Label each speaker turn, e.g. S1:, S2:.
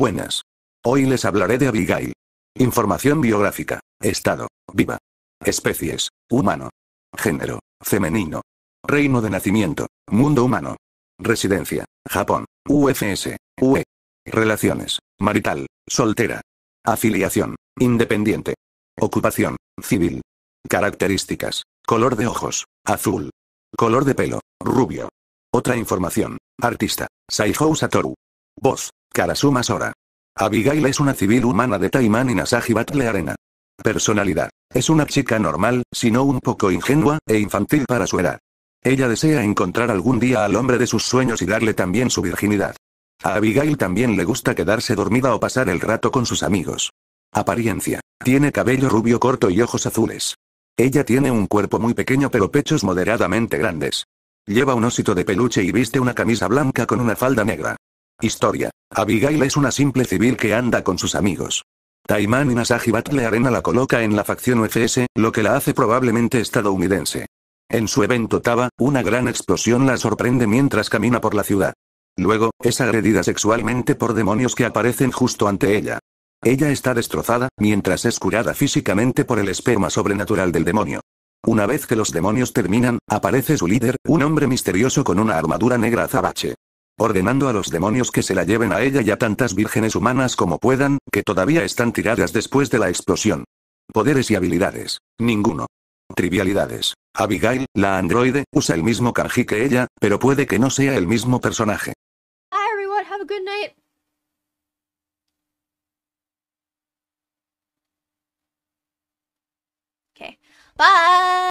S1: Buenas. Hoy les hablaré de Abigail. Información biográfica. Estado. Viva. Especies. Humano. Género. Femenino. Reino de nacimiento. Mundo humano. Residencia. Japón. UFS. UE. Relaciones. Marital. Soltera. Afiliación. Independiente. Ocupación. Civil. Características. Color de ojos. Azul. Color de pelo. Rubio. Otra información. Artista. Saihou Satoru. Voz. Karasuma Sora.
S2: Abigail es una civil humana de Taiman y Nasaji batle Arena. Personalidad. Es una chica normal, si no un poco ingenua e infantil para su edad. Ella desea encontrar algún día al hombre de sus sueños y darle también su virginidad. A Abigail también le gusta quedarse dormida o pasar el rato con sus amigos. Apariencia. Tiene cabello rubio corto y ojos azules. Ella tiene un cuerpo muy pequeño pero pechos moderadamente grandes. Lleva un osito de peluche y viste una camisa blanca con una falda negra. Historia. Abigail es una simple civil que anda con sus amigos. Taiman y Nasajibatle le Arena la coloca en la facción UFS, lo que la hace probablemente estadounidense. En su evento Taba, una gran explosión la sorprende mientras camina por la ciudad. Luego, es agredida sexualmente por demonios que aparecen justo ante ella. Ella está destrozada, mientras es curada físicamente por el esperma sobrenatural del demonio. Una vez que los demonios terminan, aparece su líder, un hombre misterioso con una armadura negra azabache ordenando a los demonios que se la lleven a ella y a tantas vírgenes humanas como puedan, que todavía están tiradas después de la explosión. Poderes y habilidades. Ninguno. Trivialidades. Abigail, la androide, usa el mismo kanji que ella,
S1: pero puede que no sea el mismo personaje. Bye.